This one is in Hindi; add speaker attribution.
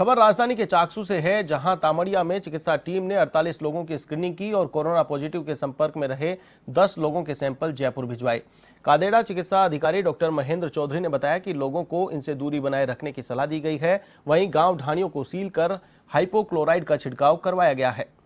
Speaker 1: खबर राजधानी के चाकसू से है जहां तामड़िया में चिकित्सा टीम ने 48 लोगों की स्क्रीनिंग की और कोरोना पॉजिटिव के संपर्क में रहे 10 लोगों के सैंपल जयपुर भिजवाए कादेड़ा चिकित्सा अधिकारी डॉक्टर महेंद्र चौधरी ने बताया कि लोगों को इनसे दूरी बनाए रखने की सलाह दी गई है वहीं गांव ढाणियों को सील कर हाइपोक्लोराइड का छिड़काव करवाया गया है